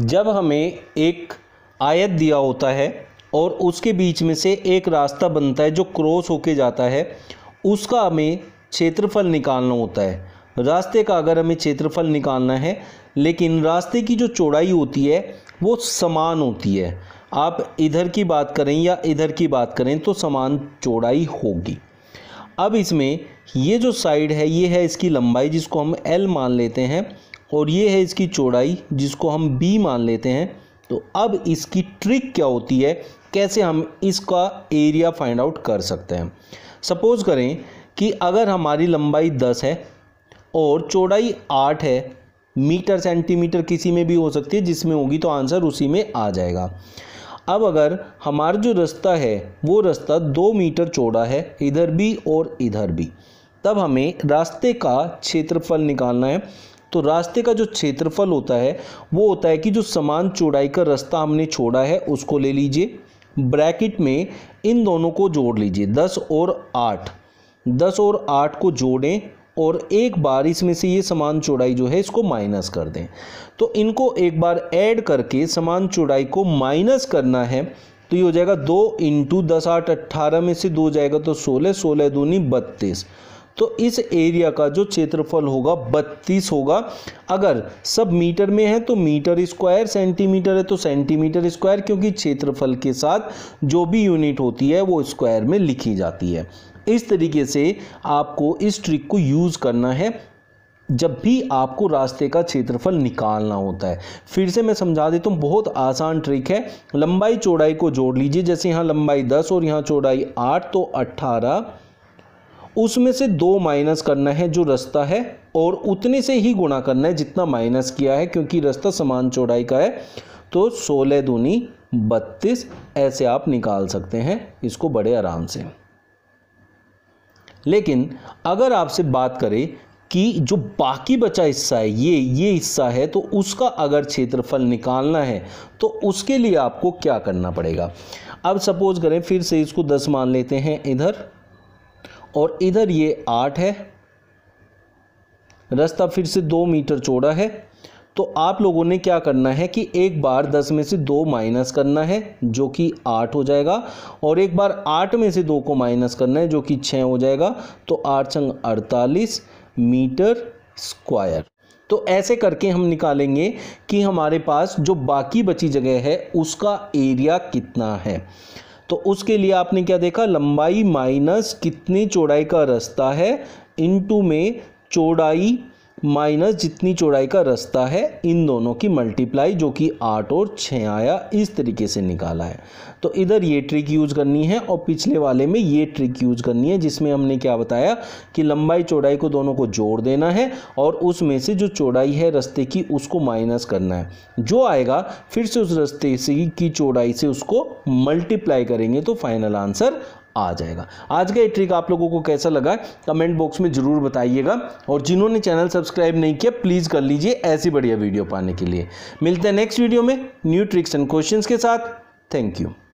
जब हमें एक आयत दिया होता है और उसके बीच में से एक रास्ता बनता है जो क्रॉस होके जाता है उसका हमें क्षेत्रफल निकालना होता है रास्ते का अगर हमें क्षेत्रफल निकालना है लेकिन रास्ते की जो चौड़ाई होती है वो समान होती है आप इधर की बात करें या इधर की बात करें तो समान चौड़ाई होगी अब इसमें ये जो साइड है ये है इसकी लंबाई जिसको हम एल मान लेते हैं और ये है इसकी चौड़ाई जिसको हम बी मान लेते हैं तो अब इसकी ट्रिक क्या होती है कैसे हम इसका एरिया फाइंड आउट कर सकते हैं सपोज़ करें कि अगर हमारी लंबाई दस है और चौड़ाई आठ है मीटर सेंटीमीटर किसी में भी हो सकती है जिसमें होगी तो आंसर उसी में आ जाएगा अब अगर हमारा जो रास्ता है वो रास्ता दो मीटर चौड़ा है इधर भी और इधर भी तब हमें रास्ते का क्षेत्रफल निकालना है तो रास्ते का जो क्षेत्रफल होता है वो होता है कि जो समान चौड़ाई का रास्ता हमने छोड़ा है उसको ले लीजिए ब्रैकेट में इन दोनों को जोड़ लीजिए दस और आठ दस और आठ को जोड़ें और एक बार इसमें से ये समान चौड़ाई जो है इसको माइनस कर दें तो इनको एक बार ऐड करके समान चौड़ाई को माइनस करना है तो ये हो जाएगा दो इंटू दस आठ अट्ठारह में से दो जाएगा तो सोलह सोलह दूनी बत्तीस तो इस एरिया का जो क्षेत्रफल होगा बत्तीस होगा अगर सब मीटर में है तो मीटर स्क्वायर सेंटीमीटर है तो सेंटीमीटर स्क्वायर क्योंकि क्षेत्रफल के साथ जो भी यूनिट होती है वो स्क्वायर में लिखी जाती है इस तरीके से आपको इस ट्रिक को यूज़ करना है जब भी आपको रास्ते का क्षेत्रफल निकालना होता है फिर से मैं समझा देता हूँ बहुत आसान ट्रिक है लंबाई चौड़ाई को जोड़ लीजिए जैसे यहाँ लंबाई दस और यहाँ चौड़ाई आठ तो अट्ठारह उसमें से दो माइनस करना है जो रास्ता है और उतने से ही गुणा करना है जितना माइनस किया है क्योंकि रास्ता समान चौड़ाई का है तो सोलह दूनी बत्तीस ऐसे आप निकाल सकते हैं इसको बड़े आराम से लेकिन अगर आपसे बात करें कि जो बाकी बचा हिस्सा है ये ये हिस्सा है तो उसका अगर क्षेत्रफल निकालना है तो उसके लिए आपको क्या करना पड़ेगा अब सपोज करें फिर से इसको दस मान लेते हैं इधर और इधर ये आठ है रास्ता फिर से दो मीटर चौड़ा है तो आप लोगों ने क्या करना है कि एक बार दस में से दो माइनस करना है जो कि आठ हो जाएगा और एक बार आठ में से दो को माइनस करना है जो कि छः हो जाएगा तो आठ संग अड़तालीस मीटर स्क्वायर तो ऐसे करके हम निकालेंगे कि हमारे पास जो बाकी बची जगह है उसका एरिया कितना है तो उसके लिए आपने क्या देखा लंबाई माइनस कितनी चौड़ाई का रास्ता है इनटू में चौड़ाई माइनस जितनी चौड़ाई का रास्ता है इन दोनों की मल्टीप्लाई जो कि आठ और छः आया इस तरीके से निकाला है तो इधर ये ट्रिक यूज़ करनी है और पिछले वाले में ये ट्रिक यूज़ करनी है जिसमें हमने क्या बताया कि लंबाई चौड़ाई को दोनों को जोड़ देना है और उसमें से जो चौड़ाई है रस्ते की उसको माइनस करना है जो आएगा फिर से उस रस्ते से की चौड़ाई से उसको मल्टीप्लाई करेंगे तो फाइनल आंसर आ जाएगा आज का ये ट्रिक आप लोगों को कैसा लगा कमेंट बॉक्स में ज़रूर बताइएगा और जिन्होंने चैनल सब्सक्राइब नहीं किया प्लीज़ कर लीजिए ऐसी बढ़िया वीडियो पाने के लिए मिलते हैं नेक्स्ट वीडियो में न्यू ट्रिक्स एंड क्वेश्चन के साथ थैंक यू